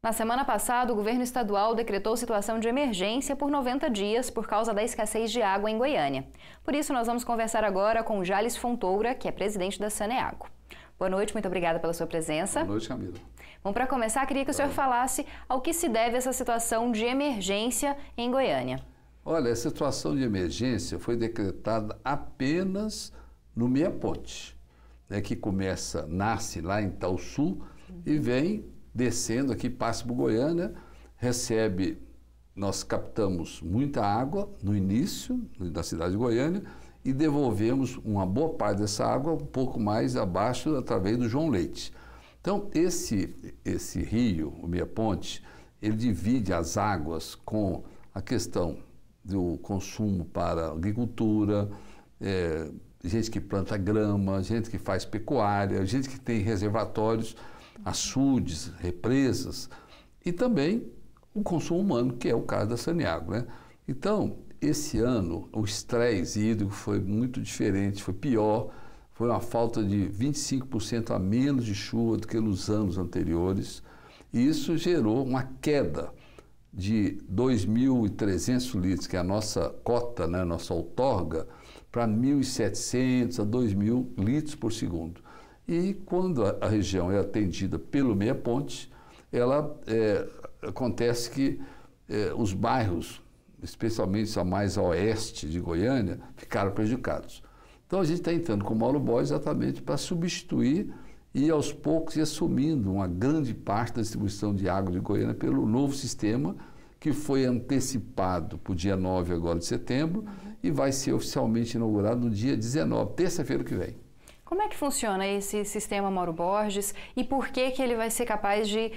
Na semana passada, o governo estadual decretou situação de emergência por 90 dias por causa da escassez de água em Goiânia. Por isso, nós vamos conversar agora com Jales Fontoura, que é presidente da Saneago. Boa noite, muito obrigada pela sua presença. Boa noite, Camila. Bom, para começar, queria que o senhor falasse ao que se deve essa situação de emergência em Goiânia. Olha, a situação de emergência foi decretada apenas no Meia Ponte, né, que começa, nasce lá em Tal Sul e vem descendo aqui, passa por Goiânia, recebe, nós captamos muita água no início, da cidade de Goiânia, e devolvemos uma boa parte dessa água um pouco mais abaixo através do João Leite. Então, esse, esse rio, o Meia Ponte, ele divide as águas com a questão do consumo para agricultura, é, gente que planta grama, gente que faz pecuária, gente que tem reservatórios açudes, represas e também o consumo humano, que é o caso da Saniago. Né? Então, esse ano o estresse hídrico foi muito diferente, foi pior, foi uma falta de 25% a menos de chuva do que nos anos anteriores, e isso gerou uma queda de 2.300 litros, que é a nossa cota, né, a nossa outorga, para 1.700 a 2.000 litros por segundo. E quando a, a região é atendida pelo Meia Ponte, ela é, acontece que é, os bairros, especialmente a mais a oeste de Goiânia, ficaram prejudicados. Então a gente está entrando com o Mauro Boy exatamente para substituir e aos poucos ir assumindo uma grande parte da distribuição de água de Goiânia pelo novo sistema que foi antecipado para o dia 9 agora de setembro uhum. e vai ser oficialmente inaugurado no dia 19, terça-feira que vem. Como é que funciona esse sistema Mauro Borges e por que, que ele vai ser capaz de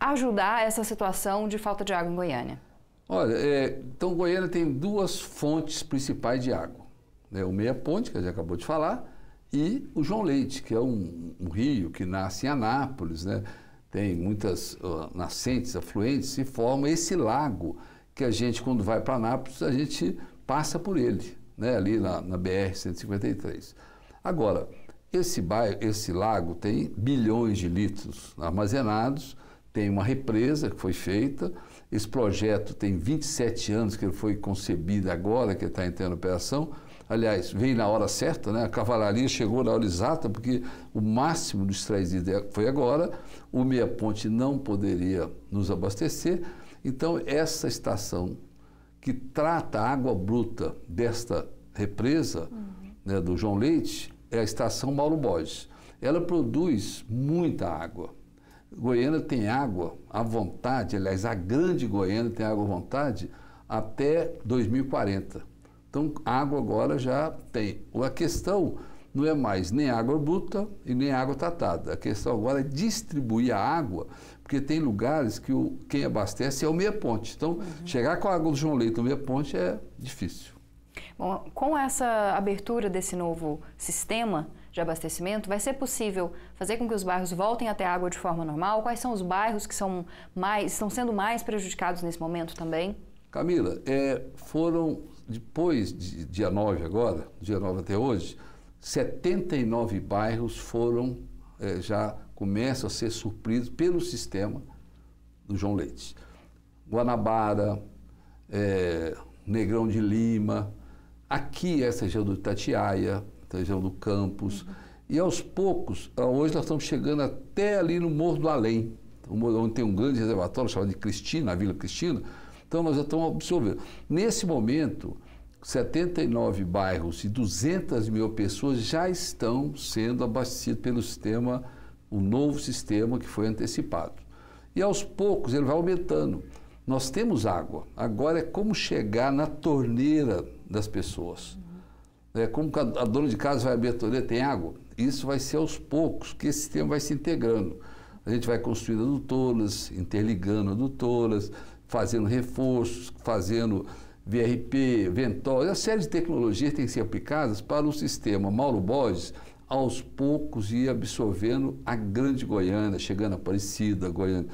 ajudar essa situação de falta de água em Goiânia? Olha, é, então Goiânia tem duas fontes principais de água. Né? O Meia Ponte, que a gente acabou de falar, e o João Leite, que é um, um rio que nasce em Anápolis, né? tem muitas uh, nascentes, afluentes, e forma esse lago que a gente, quando vai para Anápolis, a gente passa por ele, né? ali na, na BR-153. Agora, esse, bairro, esse lago tem bilhões de litros armazenados, tem uma represa que foi feita, esse projeto tem 27 anos que ele foi concebido agora, que está entrando em operação. Aliás, veio na hora certa, né? a cavalaria chegou na hora exata, porque o máximo dos trazidos é, foi agora, o Meia Ponte não poderia nos abastecer. Então, essa estação que trata a água bruta desta represa, uhum. né, do João Leite, é a Estação Mauro Borges. Ela produz muita água. Goiânia tem água à vontade, aliás, a grande Goiânia tem água à vontade até 2040. Então, água agora já tem. A questão não é mais nem água bruta e nem água tratada. A questão agora é distribuir a água, porque tem lugares que o, quem abastece é o meia-ponte. Então, uhum. chegar com a água do João Leite no meia-ponte é difícil. Bom, com essa abertura desse novo sistema de abastecimento, vai ser possível fazer com que os bairros voltem até a água de forma normal? Quais são os bairros que são mais, estão sendo mais prejudicados nesse momento também? Camila, é, foram depois de dia 9 agora, dia 9 até hoje, 79 bairros foram, é, já começam a ser supridos pelo sistema do João Leite. Guanabara, é, Negrão de Lima, aqui, é essa região do Itatiaia, região do Campos, uhum. e aos poucos, ah, hoje nós estamos chegando até ali no Morro do Além, então, onde tem um grande reservatório chamado de Cristina, a Vila Cristina, então nós já estamos absorvendo. Nesse momento, 79 bairros e 200 mil pessoas já estão sendo abastecidos pelo sistema, o novo sistema que foi antecipado. E aos poucos ele vai aumentando. Nós temos água. Agora é como chegar na torneira das pessoas. É, como a dona de casa vai abrir a torneira, tem água? Isso vai ser aos poucos, que esse sistema vai se integrando. A gente vai construindo adutoras, interligando adutoras, fazendo reforços, fazendo VRP, Ventol, uma série de tecnologias que têm que ser aplicadas para o sistema Mauro Borges aos poucos ir absorvendo a grande Goiânia, chegando a Aparecida, Goian...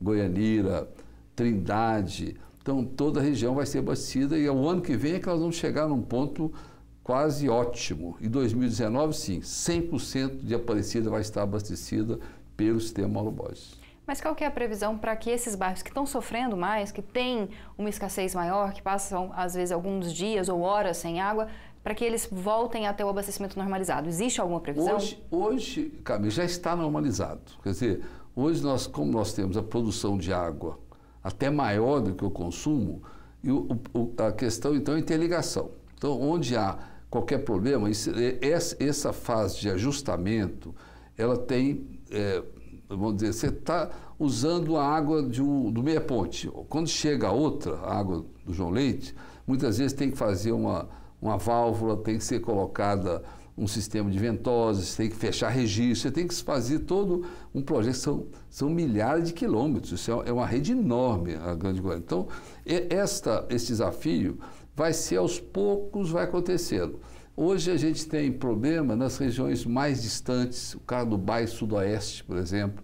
Goianira, Trindade, então, toda a região vai ser abastecida e o ano que vem é que elas vão chegar num ponto quase ótimo. Em 2019, sim, 100% de Aparecida vai estar abastecida pelo sistema Mauro Mas qual que é a previsão para que esses bairros que estão sofrendo mais, que têm uma escassez maior, que passam às vezes alguns dias ou horas sem água, para que eles voltem até o abastecimento normalizado? Existe alguma previsão? Hoje, hoje Camila, já está normalizado. Quer dizer, hoje nós, como nós temos a produção de água até maior do que o consumo, e o, o, a questão então é interligação. Então, onde há qualquer problema, esse, essa fase de ajustamento, ela tem, é, vamos dizer, você está usando a água um, do meia ponte. Quando chega a outra, a água do João Leite, muitas vezes tem que fazer uma, uma válvula, tem que ser colocada um sistema de ventosas, você tem que fechar registro, você tem que fazer todo um projeto. São, são milhares de quilômetros, isso é, é uma rede enorme a Grande Goiânia. Então, esta, esse desafio vai ser aos poucos, vai acontecendo. Hoje a gente tem problema nas regiões mais distantes, o caso do bairro sudoeste, por exemplo,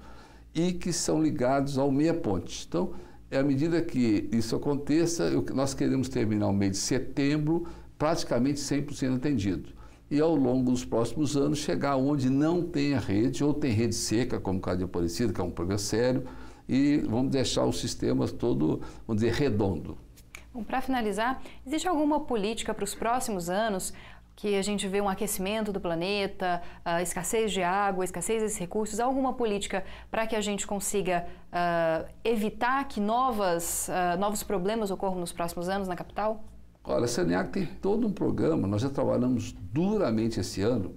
e que são ligados ao meia ponte. Então, é à medida que isso aconteça, nós queremos terminar o mês de setembro praticamente 100% atendido e ao longo dos próximos anos chegar onde não tem a rede, ou tem rede seca, como o caso de Aparecida, que é um problema sério, e vamos deixar o sistema todo, vamos dizer, redondo. Bom, para finalizar, existe alguma política para os próximos anos que a gente vê um aquecimento do planeta, escassez de água, escassez desses recursos, alguma política para que a gente consiga uh, evitar que novas, uh, novos problemas ocorram nos próximos anos na capital? Olha, a Saniac tem todo um programa, nós já trabalhamos duramente esse ano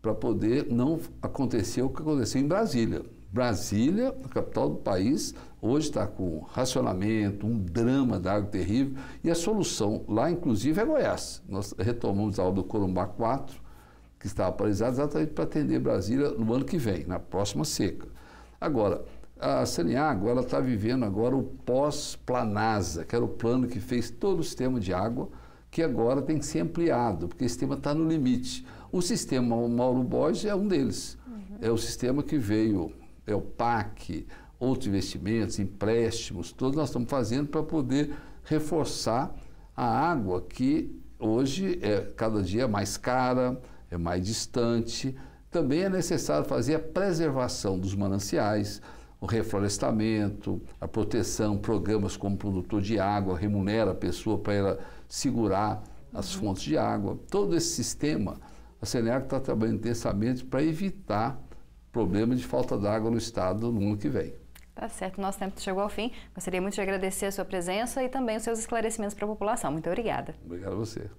para poder não acontecer o que aconteceu em Brasília. Brasília, a capital do país, hoje está com racionamento, um drama da água terrível, e a solução lá, inclusive, é Goiás. Nós retomamos a aula do Corumbá 4, que estava paralisada, exatamente para atender Brasília no ano que vem, na próxima seca. Agora, a Saniago ela está vivendo agora o pós-Planasa, que era o plano que fez todo o sistema de água, que agora tem que ser ampliado, porque o sistema está no limite. O sistema Mauro Borges é um deles. Uhum. É o sistema que veio, é o PAC, outros investimentos, empréstimos, todos nós estamos fazendo para poder reforçar a água que hoje é cada dia mais cara, é mais distante. Também é necessário fazer a preservação dos mananciais o reflorestamento, a proteção, programas como produtor de água, remunera a pessoa para ela segurar as uhum. fontes de água. Todo esse sistema, a CNEAC está trabalhando intensamente para evitar problemas de falta d'água no estado no ano que vem. Tá certo, nosso tempo chegou ao fim. Gostaria muito de agradecer a sua presença e também os seus esclarecimentos para a população. Muito obrigada. Obrigado a você.